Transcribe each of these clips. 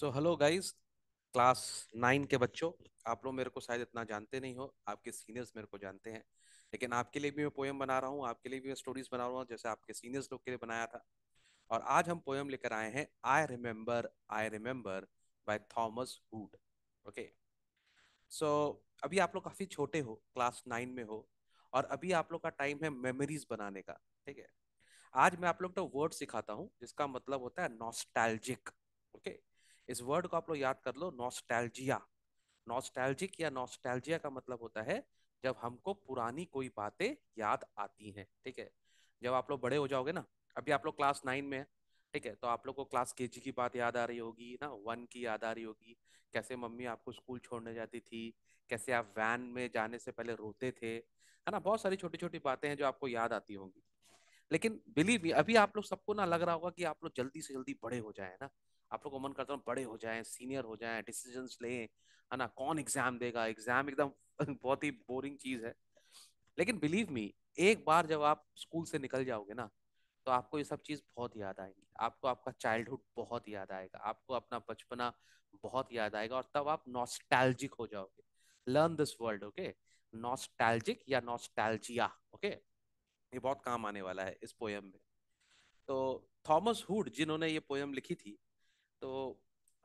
सो hello guys class nine के बच्चों आप लोग मेरे को शायद इतना जानते नहीं हो आपके सीनियर्स मेरे को जानते हैं लेकिन आपके लिए भी मैं पोएम बना रहा हूँ आपके लिए भी मैं स्टोरीज बना रहा हूँ जैसे आपके सीनियर्स लोग के लिए बनाया था और आज हम पोएम लेकर आए हैं I remember I remember by Thomas Hood okay so अभी आप लोग काफ़ी छोटे हो क्लास नाइन में हो और अभी आप लोग का टाइम है मेमोरीज बनाने का ठीक है आज मैं आप लोग का वर्ड सिखाता हूँ जिसका मतलब होता है नॉस्टैल्जिक ओके इस वर्ड को आप लोग याद कर लो नॉस्टैल्जिया नॉस्टैल्जिक या नॉस्टैल्जिया का मतलब होता है जब हमको पुरानी कोई बातें याद आती हैं ठीक है जब आप लोग बड़े हो जाओगे ना अभी आप लोग क्लास नाइन में है ठीक है तो आप लोग को क्लास के की बात याद आ रही होगी ना वन की याद आ रही होगी कैसे मम्मी आपको स्कूल छोड़ने जाती थी कैसे आप वैन में जाने से पहले रोते थे है ना बहुत सारी छोटी छोटी बातें हैं जो आपको याद आती होंगी लेकिन बिलीव अभी आप लोग सबको ना लग रहा होगा कि आप लोग जल्दी से जल्दी बड़े हो जाए ना आप लोग को मन करता हूँ बड़े हो जाएं सीनियर हो जाएं डिसीजन लें है ना कौन एग्जाम देगा एग्जाम एकदम बहुत ही बोरिंग चीज है लेकिन बिलीव मी एक बार जब आप स्कूल से निकल जाओगे ना तो आपको ये सब चीज़ बहुत याद आएगी आपको आपका चाइल्डहुड बहुत याद आएगा आपको अपना बचपना बहुत याद आएगा और तब आप नॉस्टैल्जिक हो जाओगे learn this world okay nostalgic या नॉस्टैल्जिया ओके okay? ये बहुत काम आने वाला है इस पोयम में तो थॉमस हुड जिन्होंने ये पोयम लिखी थी तो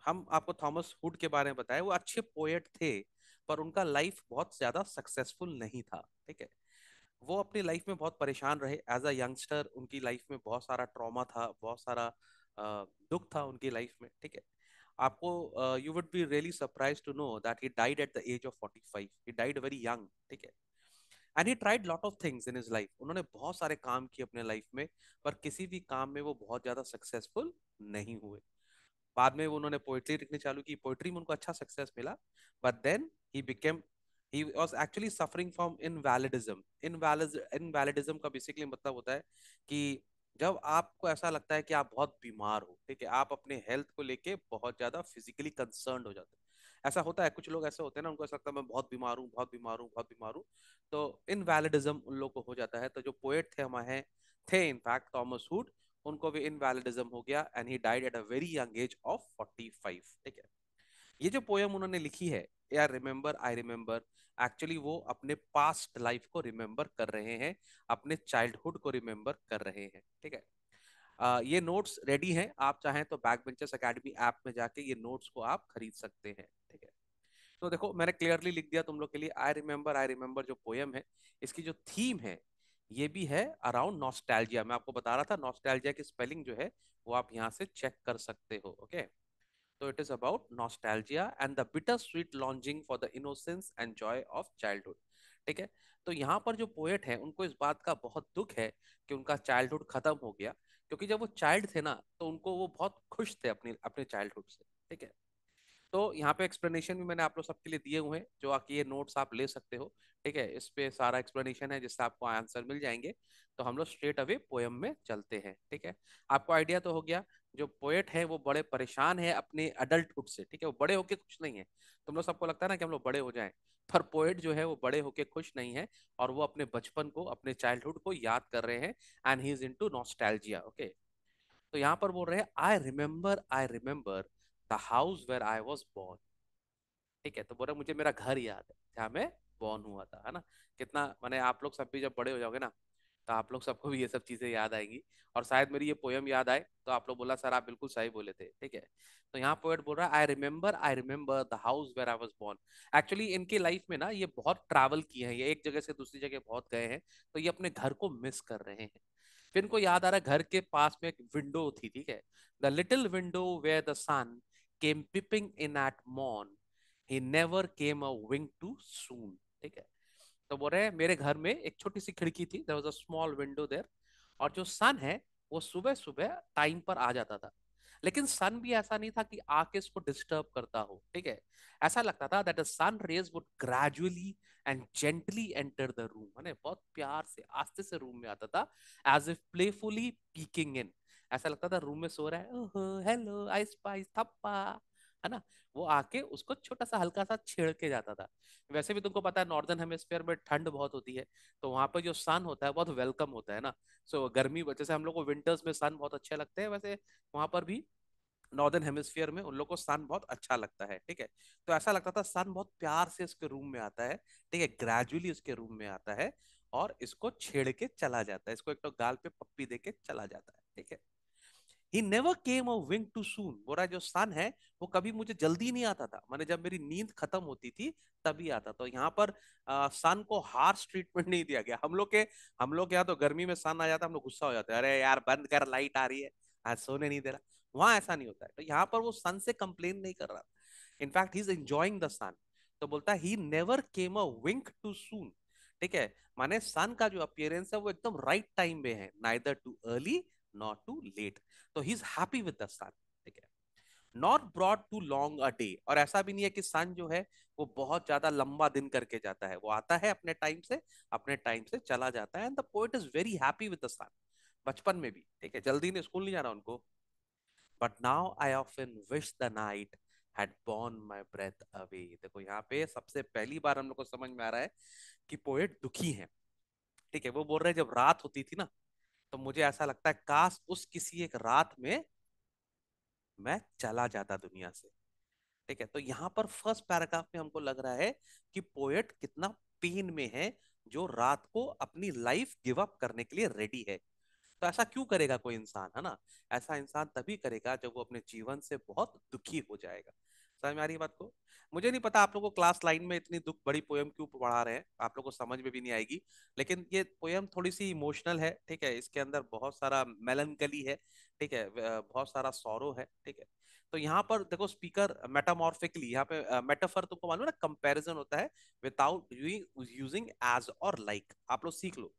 हम आपको थॉमस हुड के बारे में बताए वो अच्छे पोएट थे पर उनका लाइफ बहुत ज्यादा सक्सेसफुल नहीं था ठीक है वो अपनी लाइफ में बहुत परेशान रहे एज अ यंगस्टर उनकी लाइफ में बहुत सारा ट्रॉमा था बहुत सारा दुख था उनकी लाइफ में ठीक है आपको you would be really surprise to know that he died at the age of five he died very young ठीक है and he tried lot of things in his life उन्होंने बहुत सारे काम किए अपने लाइफ में पर किसी भी काम में वो बहुत ज्यादा सक्सेसफुल नहीं हुए बाद में उन्होंने पोइट्री लिखने चालू की पोइट्री में उनको अच्छा सक्सेस मिला but then he became he was actually suffering from invalidism invalidism का बेसिकली मतलब होता है कि जब आपको ऐसा लगता है कि आप बहुत बीमार हो ठीक है आप अपने हेल्थ को लेके बहुत ज्यादा फिजिकली कंसर्न हो जाते हैं ऐसा होता है कुछ लोग ऐसे होते हैं ना उनको ऐसा लगता है मैं बहुत बीमार हूँ बहुत बीमार हूँ बहुत बीमार हूँ तो इनवैलिडिज्म उन लोगों को हो जाता है तो जो पोएट थे हमारे थे इनफैक्ट थॉमस हुड उनको भी इनवैलिडिज्म हो गया and he died at a very young age of 45 ठीक है ये जो पोयम उन्होंने लिखी है यार रिमेंबर आई रिमेंबर एक्चुअली वो अपने पास्ट लाइफ को रिमेंबर कर रहे हैं अपने चाइल्डहुड को रिमेंबर कर रहे हैं ठीक है आ, ये नोट्स रेडी हैं आप चाहें तो बैक बेंचर्स अकेडमी ऐप में जाके ये नोट्स को आप खरीद सकते हैं ठीक है तो देखो मैंने क्लियरली लिख दिया तुम लोग के लिए आई रिमेम्बर आई रिमेम्बर जो पोयम है इसकी जो थीम है ये भी है अराउंड नॉस्टैल्जिया मैं आपको बता रहा था नॉस्टैल्जिया की स्पेलिंग जो है वो आप यहाँ से चेक कर सकते हो ओके तो it is about nostalgia and the bitter sweet longing for the innocence and joy of childhood ठीक है तो यहाँ पर जो पोएट है उनको इस बात का बहुत दुख है कि उनका चाइल्डहुड खत्म हो गया क्योंकि जब वो चाइल्ड थे ना तो उनको वो बहुत खुश थे अपने अपने चाइल्डहुड से ठीक है तो यहाँ पे एक्सप्लेनेशन भी मैंने आप लोग सबके लिए दिए हुए हैं जो आके ये नोट्स आप ले सकते हो ठीक है इस पे सारा एक्सप्लेनेशन है जिससे आपको आंसर मिल जाएंगे तो हम लोग स्ट्रेट अवे पोएम में चलते हैं ठीक है आपको आइडिया तो हो गया जो पोएट है वो बड़े परेशान है अपने अडल्टुड से ठीक है वो बड़े होके खुश नहीं है तुम लोग सबको लगता है ना कि हम लोग बड़े हो जाए पर पोएट जो है वो बड़े होके खुश नहीं है और वो अपने बचपन को अपने चाइल्डहुड को याद कर रहे हैं and he is into okay तो यहाँ पर बोल रहे हैं I remember I remember house where I was born ठीक है तो बोला मुझे मेरा घर याद है जहाँ मैं बॉर्न हुआ था है ना कितना मैंने आप लोग सब भी जब बड़े हो जाओगे ना तो आप लोग सबको भी ये सब चीजें याद आएंगी और शायद मेरी ये पोयम याद आए तो आप लोग बोला सर आप बिल्कुल सही बोले थे ठीक है तो यहाँ पोएट बोल रहा है I remember I remember the house where I was born actually इनके लाइफ में ना ये बहुत ट्रैवल किए हैं ये एक जगह से दूसरी जगह बहुत गए हैं तो ये अपने घर को मिस कर रहे हैं फिर इनको याद आ रहा है घर के पास में एक विंडो थी ठीक है the little window where the sun came peeping in at मॉन he never came a wink too soon ठीक है तो बोल रहे हैं मेरे घर में एक छोटी सी खिड़की थी there was a small window there और जो सन है वो सुबह सुबह टाइम पर आ जाता था लेकिन सन भी ऐसा नहीं था कि आके इसको डिस्टर्ब करता हो ठीक है ऐसा लगता था that the sun rays would gradually and gently enter the room है बहुत प्यार से आस्ते से रूम में आता था as if playfully peeking in ऐसा लगता था रूम में सो रहा है हेलो आई स्पाइस थप्पा है ना वो आके उसको छोटा सा हल्का सा छेड़ के जाता था वैसे भी तुमको पता है नॉर्दर्न हेमिस्फेयर में ठंड बहुत होती है तो वहां पर जो सन होता है बहुत वेलकम होता है ना सो so, गर्मी जैसे हम लोग को विंटर्स में सन बहुत अच्छे लगते हैं वैसे वहां पर भी नॉर्दर्न हेमिस्फीयर में उन लोग को सन बहुत अच्छा लगता है ठीक है तो ऐसा लगता था सन बहुत प्यार से उसके रूम में आता है ठीक है ग्रेजुअली उसके रूम में आता है और इसको छेड़ के चला जाता है इसको एक तो गाल पे पप्पी दे के चला जाता है ठीक है he never came a wink too soon मेरा जो सन है वो कभी मुझे जल्दी नहीं आता था मैंने जब मेरी नींद खत्म होती थी तभी आता तो यहाँ पर सन को हार्श ट्रीटमेंट नहीं दिया गया हम लोग के हम लोग यहाँ तो गर्मी में सन आ जाता हम लोग गुस्सा हो जाते अरे यार बंद कर लाइट आ रही है आज सोने नहीं दे रहा वहां ऐसा नहीं होता है तो यहाँ पर वो सन से कंप्लेन नहीं कर रहा in fact he is enjoying the sun तो बोलता है he never came a Wink to soon ठीक है माने सन का जो अपियरेंस है वो एकदम राइट टाइम में है neither too early nor too late. So he's happy with the sun. Okay. Not brought too long a day. और ऐसा भी नहीं है कि सन जो है वो बहुत ज्यादा लंबा दिन करके जाता है वो आता है अपने टाइम से अपने टाइम से चला जाता है and the poet is very happy with the sun बचपन में भी ठीक है जल्दी ने स्कूल नहीं जाना उनको but now I often wish the night had borne my breath away देखो यहाँ पे सबसे पहली बार हम लोग को समझ में आ रहा है कि पोएट दुखी है ठीक है वो बोल रहे हैं जब रात होती थी ना तो मुझे ऐसा लगता है काश उस किसी एक रात में मैं चला जाता दुनिया से ठीक है तो यहाँ पर फर्स्ट पैराग्राफ में हमको लग रहा है कि पोएट कितना पेन में है जो रात को अपनी लाइफ गिव अप करने के लिए रेडी है तो ऐसा क्यों करेगा कोई इंसान है ना ऐसा इंसान तभी करेगा जब वो अपने जीवन से बहुत दुखी हो जाएगा समझ में आ रही है बात को मुझे नहीं पता आप लोगों को क्लास लाइन में इतनी दुख बड़ी पोयम क्यों पढ़ा रहे हैं आप लोगों को समझ में भी नहीं आएगी लेकिन ये पोयम थोड़ी सी इमोशनल है ठीक है इसके अंदर बहुत सारा मेलनकली है ठीक है बहुत सारा सौरव है ठीक है तो यहाँ पर देखो स्पीकर मेटामॉर्फिकली यहाँ पे मेटाफर तुमको मालूम है ना कंपेरिजन होता है विदाउट यूजिंग एज और लाइक आप लोग सीख लो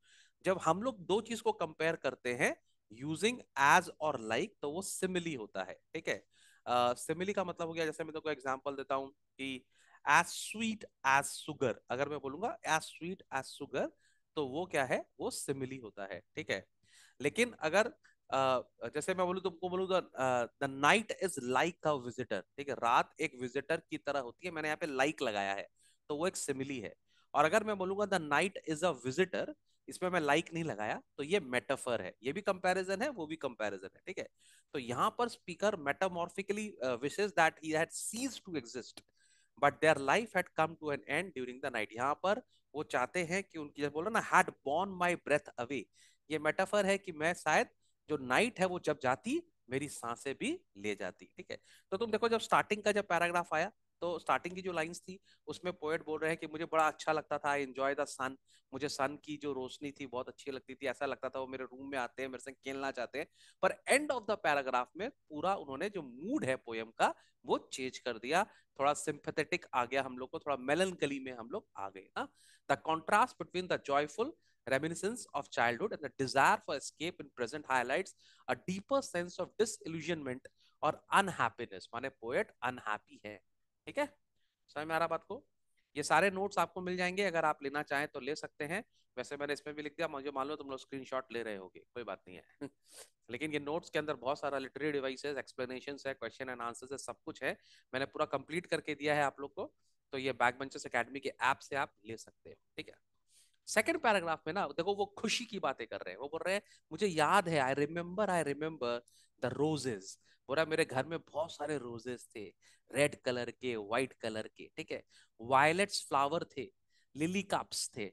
जब हम लोग दो चीज को कंपेयर करते हैं यूजिंग एज और लाइक तो वो सिमिली होता है ठीक है सिमिली uh, का मतलब हो गया जैसे मैं तुमको तो एग्जाम्पल देता हूँ कि एज स्वीट एज सुगर अगर मैं बोलूंगा एज स्वीट एज सुगर तो वो क्या है वो सिमिली होता है ठीक है लेकिन अगर uh, जैसे मैं बोलू तुमको बोलू द तो, night is like a visitor ठीक है रात एक विजिटर की तरह होती है मैंने यहाँ पे लाइक like लगाया है तो वो एक सिमिली है और अगर मैं बोलूंगा the night is a visitor इसमें मैं लाइक नहीं लगाया तो ये मेटाफर है ये भी कंपैरिजन है वो भी कंपैरिजन है ठीक है तो यहाँ पर speaker metaphorically wishes that he had ceased to exist but their life had come to an end during the night यहाँ पर वो चाहते हैं कि उनकी जैसे बोला ना had borne my breath away ये मेटाफर है कि मैं शायद जो नाइट है वो जब जाती मेरी सांसें भी ले जाती ठीक है तो तुम देखो जब स्टार्टिंग का जब पैराग्राफ आया तो स्टार्टिंग की जो लाइंस थी उसमें पोएट बोल रहे हैं कि मुझे बड़ा अच्छा लगता था आई एंजॉय द सन मुझे सन की जो रोशनी थी बहुत अच्छी लगती थी ऐसा लगता था वो मेरे रूम में आते हैं मेरे से खेलना चाहते हैं पर एंड ऑफ द पैराग्राफ में पूरा उन्होंने जो मूड है पोएम का वो चेंज कर दिया थोड़ा सिंपथेटिक आ गया हम लोग को थोड़ा मेलन में हम लोग आ गए ना the contrast between the joyful reminiscence of childhood and the desire for escape in present highlights a deeper sense of disillusionment or unhappiness माने poet unhappy है ठीक है समझ में आ रहा बात को ये सारे नोट्स आपको मिल जाएंगे अगर आप लेना चाहें तो ले सकते हैं वैसे मैंने इसमें भी लिख दिया मुझे लो तुम लोग स्क्रीन ले रहे होगे कोई बात नहीं है लेकिन ये नोट्स के अंदर बहुत सारा लिटरेरी डिवाइसेस एक्सप्लेनेशन है क्वेश्चन एंड आंसर्स है सब कुछ है मैंने पूरा कंप्लीट करके दिया है आप लोग को तो ये बैक बेंचर्स अकेडमी के ऐप से आप ले सकते हो ठीक है सेकेंड पैराग्राफ में ना देखो वो खुशी की बातें कर रहे हैं वो बोल रहे हैं मुझे याद है I remember I remember the roses बोला मेरे घर में बहुत सारे रोजेस थे रेड कलर के व्हाइट कलर के ठीक है वायलेट्स फ्लावर थे लिली कप्स थे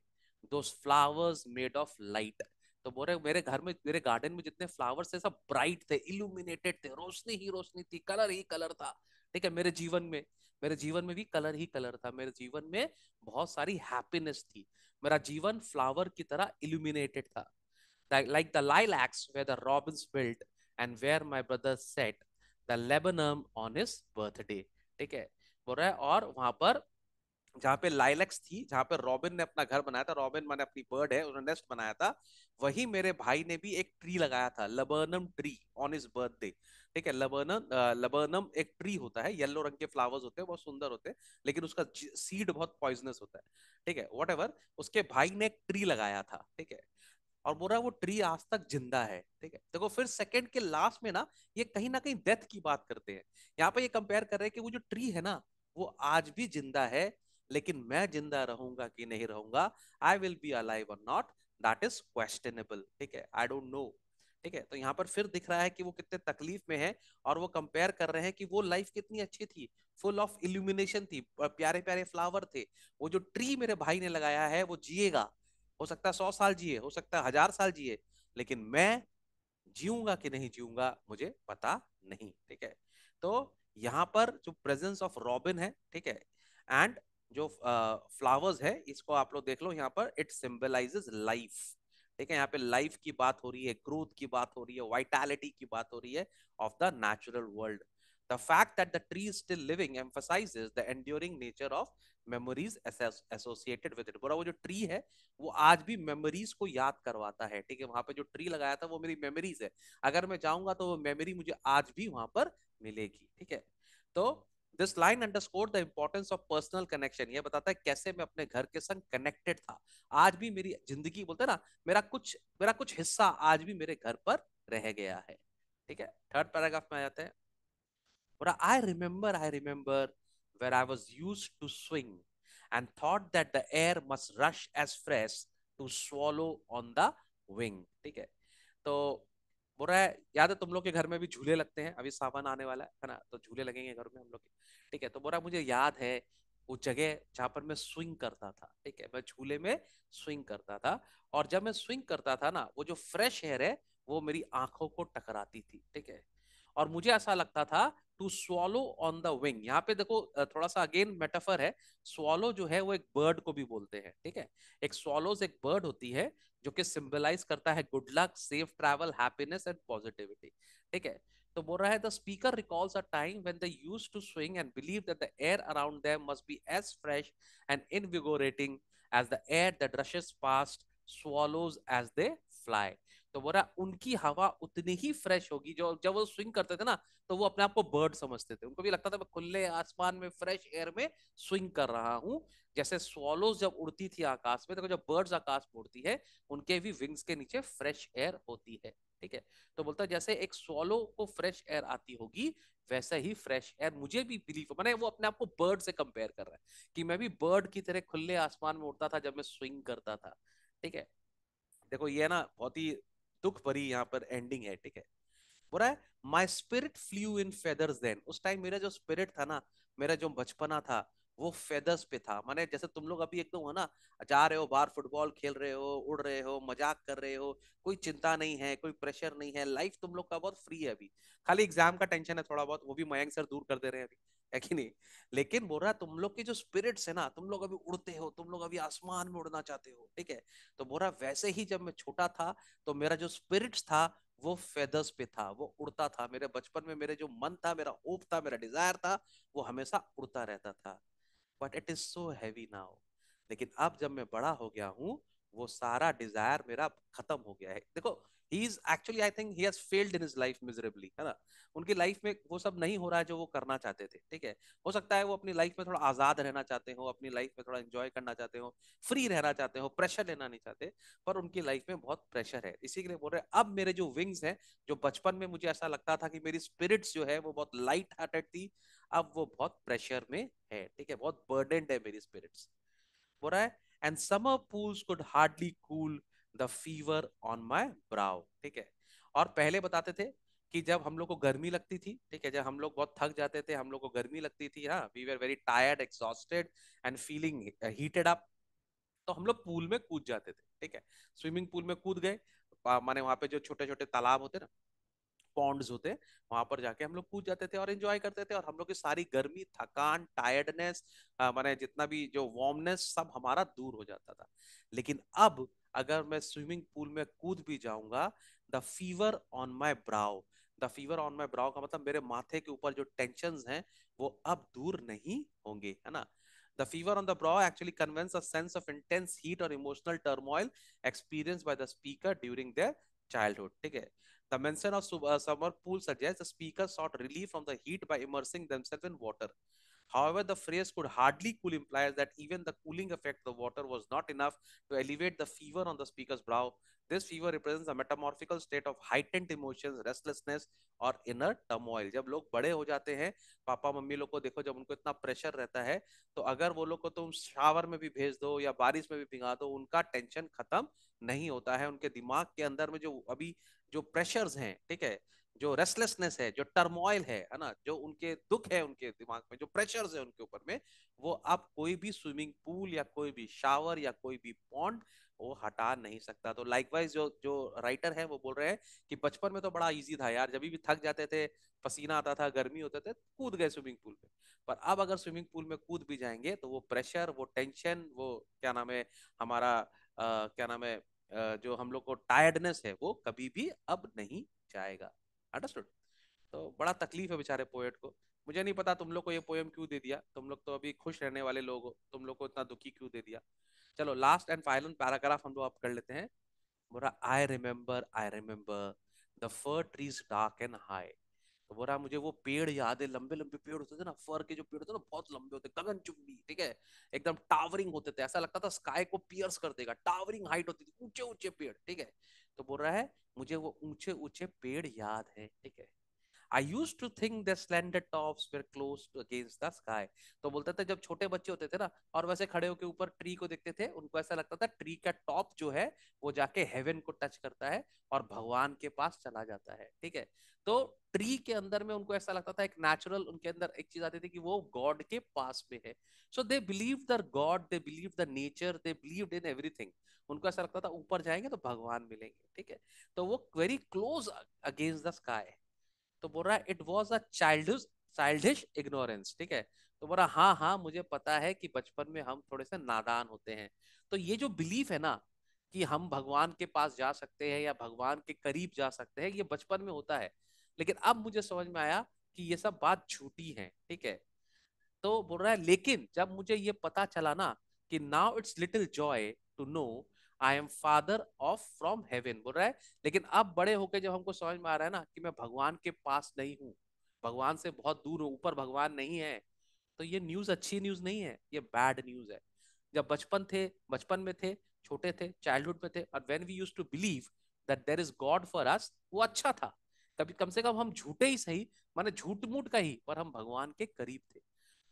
दो फ्लावर्स मेड ऑफ लाइट तो बोल रहे मेरे घर में मेरे गार्डन में जितने फ्लावर्स थे सब ब्राइट थे इल्यूमिनेटेड थे रोशनी ही रोशनी थी कलर ही कलर था ठीक है मेरे जीवन में मेरे जीवन में भी कलर ही कलर था मेरे जीवन में बहुत सारी हैप्पीनेस थी मेरा जीवन फ्लावर की तरह इल्यूमिनेटेड था like the lilacs where the robins built and where my brother set the laburnum on his birthday ठीक है बोल रहा है और वहां पर जहाँ पे लाइलेक्स थी जहाँ पे रॉबिन ने अपना घर बनाया था रॉबिन मैंने अपनी बर्ड है उन्होंने नेस्ट बनाया था वही मेरे भाई ने भी एक ट्री लगाया था laburnum tree on his birthday ठीक है लबर्नम लबर्नम एक ट्री होता है येलो रंग के फ्लावर्स होते हैं बहुत सुंदर होते हैं लेकिन उसका सीड बहुत पॉइजनस होता है ठीक है वॉट उसके भाई ने एक ट्री लगाया था ठीक है और बोल रहा है वो ट्री आज तक जिंदा है ठीक है देखो फिर सेकंड के लास्ट में ना ये कहीं ना कहीं डेथ की बात करते हैं यहाँ पे ये कंपेयर कर रहे हैं कि वो जो ट्री है ना वो आज भी जिंदा है लेकिन मैं जिंदा रहूंगा कि नहीं रहूंगा I will be alive or not that is questionable ठीक है आई डोंट नो ठीक है तो यहाँ पर फिर दिख रहा है कि वो कितने तकलीफ में है और वो कंपेयर कर रहे हैं कि वो लाइफ कितनी अच्छी थी फुल ऑफ इल्यूमिनेशन थी प्यारे प्यारे फ्लावर थे वो जो ट्री मेरे भाई ने लगाया है वो जिएगा हो सकता है सौ साल जिए हो सकता है हजार साल जिए लेकिन मैं जीऊंगा कि नहीं जीऊंगा मुझे पता नहीं ठीक है तो यहाँ पर जो प्रेजेंस ऑफ रॉबिन है ठीक है एंड जो फ्लावर्स uh, है इसको आप लोग देख लो यहाँ पर इट सिंबलाइजेज लाइफ ठीक है यहाँ पे लाइफ की बात हो रही है ग्रोथ की बात हो रही है वाइटैलिटी की बात हो रही है of the natural world The fact that the tree is still living emphasizes the enduring nature of memories associated with it. बोला वो जो ट्री है वो आज भी मेमोरीज को याद करवाता है ठीक है वहां पे जो ट्री लगाया था वो मेरी मेमोरीज है अगर मैं जाऊंगा तो वो मेमोरी मुझे आज भी वहां पर मिलेगी ठीक है तो this line underscore the importance of personal connection ये बताता है कैसे मैं अपने घर के संग कनेक्टेड था आज भी मेरी जिंदगी बोलते ना मेरा कुछ मेरा कुछ हिस्सा आज भी मेरे घर पर रह गया है ठीक है थर्ड पैराग्राफ में आ जाते हैं But I remember, I remember where I was used to swing and thought that the air must rush as fresh to swallow on the wing. ठीक है तो बोल रहा है याद है तुम लोग के घर में भी झूले लगते हैं अभी सावन आने वाला है ना तो झूले लगेंगे घर में हम लोग ठीक है तो बोल रहा मुझे याद है वो जगह जहाँ पर मैं स्विंग करता था ठीक है मैं झूले में स्विंग करता था और जब मैं स्विंग करता था ना वो जो फ्रेश एयर है वो मेरी आंखों को टकराती थी ठीक है और मुझे ऐसा लगता था to swallow on the wing यहाँ पे देखो थोड़ा सा अगेन मेटाफर है स्वॉलो जो है वो एक बर्ड को भी बोलते हैं ठीक है एक स्वॉलोज एक बर्ड होती है जो कि सिंबलाइज करता है good luck safe travel happiness and positivity ठीक है तो बोल रहा है the speaker recalls a time when they used to swing and believe that the air around them must be as fresh and invigorating as the air that rushes past swallows as they fly तो बोला उनकी हवा उतनी ही fresh होगी जो जब वो swing करते थे ना तो वो अपने आप को बर्ड समझते थे उनको भी लगता था मैं खुले आसमान में फ्रेश एयर में स्विंग कर रहा हूँ जैसे स्वॉलोज जब उड़ती थी आकाश में तो जब बर्ड्स आकाश में उड़ती है उनके भी विंग्स के नीचे फ्रेश एयर होती है ठीक है तो बोलता जैसे एक सोलो को फ्रेश एयर आती होगी वैसे ही फ्रेश एयर मुझे भी बिलीव मैंने वो अपने आप को बर्ड से कंपेयर कर रहा है कि मैं भी बर्ड की तरह खुले आसमान में उड़ता था जब मैं स्विंग करता था ठीक है देखो ये ना बहुत ही दुख भरी यहाँ पर एंडिंग है ठीक है बोला है my spirit flew in feathers then उस टाइम मेरा जो स्पिरिट था ना मेरा जो बचपना था वो फेदर्स पे था माने जैसे तुम लोग अभी एकदम हो ना जा रहे हो बाहर फुटबॉल खेल रहे हो उड़ रहे हो मजाक कर रहे हो कोई चिंता नहीं है कोई प्रेशर नहीं है लाइफ तुम लोग का बहुत फ्री है अभी खाली एग्जाम का टेंशन है थोड़ा बहुत वो भी मयंक सर दूर कर दे रहे हैं अभी है कि नहीं लेकिन बोल रहा तुम लोग की जो स्पिरिट्स है ना तुम लोग अभी उड़ते हो तुम लोग अभी आसमान में उड़ना चाहते हो ठीक है तो बोल रहा वैसे ही जब मैं छोटा था तो मेरा जो स्पिरिट्स था वो फेदर्स पे था वो उड़ता था मेरे बचपन में मेरे जो मन था मेरा होप था मेरा डिजायर था वो हमेशा उड़ता रहता था but it is so heavy now लेकिन अब जब मैं बड़ा हो गया हूँ वो सारा डिजायर मेरा खत्म हो गया है देखो he is actually I think he has failed in his life है ना उनकी लाइफ में वो सब नहीं हो रहा है जो वो करना चाहते थे ठीक है हो सकता है वो अपनी लाइफ में थोड़ा आजाद रहना चाहते हो अपनी लाइफ में थोड़ा एंजॉय करना चाहते हो फ्री रहना चाहते हो प्रेशर लेना नहीं चाहते पर उनकी लाइफ में बहुत प्रेशर है इसी के लिए बोल रहे अब मेरे जो विंग्स हैं जो बचपन में मुझे ऐसा लगता था कि मेरी स्पिरिट्स जो है वो बहुत लाइट हार्टेड थी अब वो बहुत प्रेशर में है ठीक है बहुत बर्डेंड है मेरी स्पिरिट्स बोल रहा है and summer pools could hardly cool the fever on my brow ठीक है और पहले बताते थे कि जब हम लोग को गर्मी लगती थी ठीक है जब हम लोग बहुत थक जाते थे हम लोग को गर्मी लगती थी हाँ we were very tired exhausted and feeling heated up तो हम लोग पूल में कूद जाते थे ठीक है स्विमिंग पूल में कूद गए माने वहाँ पे जो छोटे छोटे तालाब होते ना पॉन्ड्स होते वहां पर जाके हम लोग कूद जाते थे और एंजॉय करते थे और हम लोग की सारी गर्मी थकान टायर्डनेस माने जितना भी जो वार्मनेस सब हमारा दूर हो जाता था लेकिन अब अगर मैं स्विमिंग पूल में कूद भी जाऊंगा the fever on my brow the fever on my brow का मतलब मेरे माथे के ऊपर जो टेंशन है वो अब दूर नहीं होंगे है ना The fever on the brow actually conveys a sense of intense heat or emotional turmoil experienced by the speaker during their childhood. ठीक है The mention of summer pool suggests the speaker sought relief from the heat by immersing themselves in water. However, the phrase could hardly cool implies that even the cooling effect of the water was not enough to alleviate the fever on the speaker's brow. This fever represents a metamorphical state of heightened emotions, restlessness or inner turmoil. जब लोग बड़े हो जाते हैं papa mummy लोग को देखो जब उनको इतना प्रेशर रहता है तो अगर वो लोग को तुम शावर में भी भेज दो या बारिश में भी भिगा दो उनका टेंशन खत्म नहीं होता है उनके दिमाग के अंदर में जो अभी जो प्रेशर्स हैं ठीक है जो रेस्टलेसनेस है जो टर्मोइल है है ना जो उनके दुख है उनके दिमाग में जो प्रेशर है उनके ऊपर में वो आप कोई भी स्विमिंग पूल या कोई भी शावर या कोई भी पॉन्ड वो हटा नहीं सकता तो लाइकवाइज जो जो राइटर है वो बोल रहे हैं कि बचपन में तो बड़ा इजी था यार जब भी थक जाते थे पसीना आता था गर्मी होते थे कूद गए स्विमिंग पूल में पर अब अगर स्विमिंग पूल में कूद भी जाएंगे तो वो प्रेशर वो टेंशन वो क्या नाम है हमारा आ, क्या नाम है जो हम लोग को टायर्डनेस है वो कभी भी अब नहीं जाएगा अंडरस्टूड तो बड़ा तकलीफ है बेचारे पोएट को मुझे नहीं पता तुम लोग को ये पोएम क्यों दे दिया तुम लोग तो अभी खुश रहने वाले लोग हो तुम लोग को इतना दुखी क्यों दे दिया चलो लास्ट एंड फाइनल पैराग्राफ हम लोग आप कर लेते हैं बोरा I remember I remember the fir trees dark and high तो बोरा मुझे वो पेड़ याद है लंबे लंबे पेड़ होते थे ना फर के जो पेड़ होते ना बहुत लंबे होते गगन चुम्बी ठीक है एकदम टावरिंग होते थे ऐसा लगता था स्काई को पियर्स कर देगा टावरिंग हाइट होती थी ऊंचे ऊंचे पेड़ ठीक है तो बोल रहा है मुझे वो ऊंचे ऊंचे पेड़ याद है ठीक है I used to think their slender tops were close against the sky तो बोलते थे जब छोटे बच्चे होते थे ना और वैसे खड़े होकर ऊपर ट्री को देखते थे उनको ऐसा लगता था ट्री का टॉप जो है वो जाके हेवन को टच करता है और भगवान के पास चला जाता है ठीक है तो ट्री के अंदर में उनको ऐसा लगता था एक नेचुरल उनके अंदर एक चीज आती थी कि वो गॉड के पास में है so they believe the god they believe the nature they believe in everything उनको ऐसा लगता था ऊपर जाएंगे तो भगवान मिलेंगे ठीक है तो वो very close against the sky तो बोल रहा है it was a child childish ignorance ठीक है तो बोला हाँ हाँ मुझे पता है कि बचपन में हम थोड़े से नादान होते हैं तो ये जो बिलीफ है ना कि हम भगवान के पास जा सकते हैं या भगवान के करीब जा सकते हैं ये बचपन में होता है लेकिन अब मुझे समझ में आया कि ये सब बात झूठी है ठीक है तो बोल रहा है लेकिन जब मुझे ये पता चला ना कि now it's little joy to know I am father off from heaven बोल रहा है लेकिन अब बड़े होकर जब हमको समझ में आ रहा है ना कि मैं भगवान के पास नहीं हूँ भगवान से बहुत दूर हूँ ऊपर भगवान नहीं है तो ये न्यूज अच्छी न्यूज नहीं है ये बैड न्यूज है जब बचपन थे बचपन में थे छोटे थे चाइल्डहुड में थे और when we use to believe that there is God for us वो अच्छा था कभी कम से कम हम झूठे ही सही माने झूठ मूठ का ही पर हम भगवान के करीब थे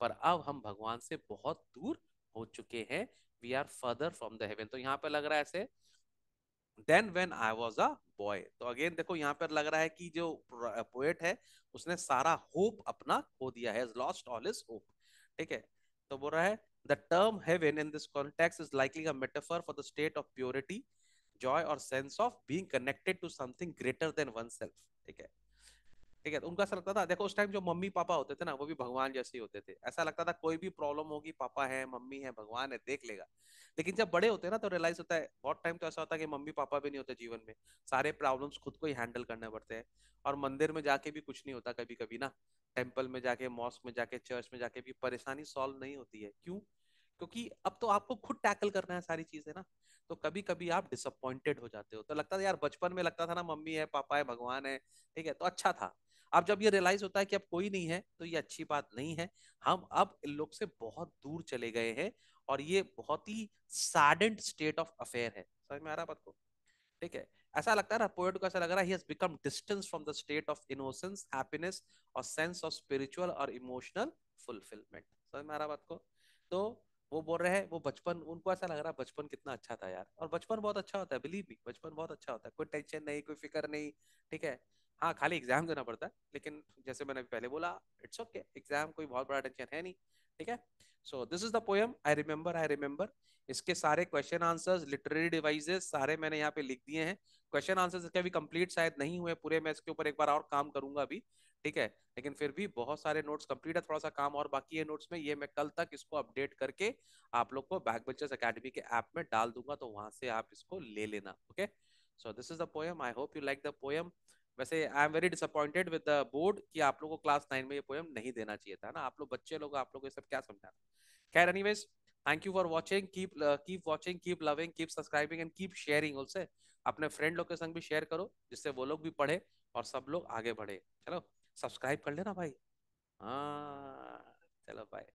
पर अब हम भगवान से बहुत दूर हो चुके हैं we are further from the heaven तो यहाँ पे लग रहा है ऐसे then when I was a boy तो अगेन देखो यहाँ पर लग रहा है कि जो पोएट uh, है उसने सारा होप अपना खो दिया है लॉस्ट ऑल इज होप ठीक है तो बोल रहा है the term heaven in this context is likely a metaphor for the state of purity joy और sense of being connected to something greater than one self ठीक है ठीक है उनका ऐसा लगता था देखो उस टाइम जो मम्मी पापा होते थे ना वो भी भगवान जैसे ही होते थे ऐसा लगता था कोई भी प्रॉब्लम होगी पापा है मम्मी है भगवान है देख लेगा लेकिन जब बड़े होते हैं ना तो रियलाइज होता है बहुत टाइम तो ऐसा होता है कि मम्मी पापा भी नहीं होते जीवन में सारे प्रॉब्लम्स खुद को ही हैंडल करने पड़ते हैं और मंदिर में जाके भी कुछ नहीं होता कभी कभी ना टेम्पल में जाके मॉस्क में जाके चर्च में जाके भी परेशानी सॉल्व नहीं होती है क्यों क्योंकि अब तो आपको खुद टैकल करना है सारी चीजें ना तो कभी कभी आप डिसअपॉइंटेड हो जाते हो तो लगता था यार बचपन में लगता था ना मम्मी है पापा है भगवान है ठीक है तो अच्छा था अब जब ये रियलाइज होता है कि अब कोई नहीं है तो ये अच्छी बात नहीं है हम अब इन लोग से बहुत दूर चले गए हैं और ये बहुत ही सैडेंट स्टेट ऑफ अफेयर है समझ में आ रहा बात को ठीक है ऐसा लगता है पोएट को ऐसा लग रहा है he become distance from the state of innocence happiness और सेंस ऑफ स्पिरिचुअल और इमोशनल फुलफिलमेंट समझ में आ रहा बात को तो वो बोल रहे हैं वो बचपन उनको ऐसा लग रहा है बचपन कितना अच्छा था यार और बचपन बहुत अच्छा होता है बिलीव भी बचपन बहुत अच्छा होता है कोई टेंशन नहीं कोई फिक्र नहीं ठीक है हाँ खाली एग्जाम देना पड़ता है लेकिन जैसे मैंने पहले बोला इट्स ओके एग्जाम कोई बहुत बड़ा टेंशन है नहीं ठीक है so this is the poem I remember I remember इसके सारे क्वेश्चन आंसर्स लिटरेरी डिवाइजेस सारे मैंने यहाँ पे लिख दिए हैं क्वेश्चन आंसर्स इसके अभी कंप्लीट शायद नहीं हुए पूरे मैं इसके ऊपर एक बार और काम करूंगा अभी ठीक है लेकिन फिर भी बहुत सारे नोट्स कंप्लीट है थोड़ा सा काम और बाकी है नोट्स में ये मैं कल तक इसको अपडेट करके आप लोग को बैक बेंचर्स अकेडमी के ऐप में डाल दूंगा तो वहां से आप इसको ले लेना okay so this is the poem I hope you like the poem वैसे I am very disappointed with the board कि आप लोगों को क्लास नाइन में ये पोएम नहीं देना चाहिए था ना आप लोग बच्चे लोग आप लोग ये सब क्या समझाना खैर वेज thank you for watching keep keep watching keep loving keep subscribing and keep sharing उससे अपने फ्रेंड लोग के संग भी शेयर करो जिससे वो लोग भी पढ़े और सब लोग आगे बढ़े चलो सब्सक्राइब कर लेना भाई हाँ चलो बाय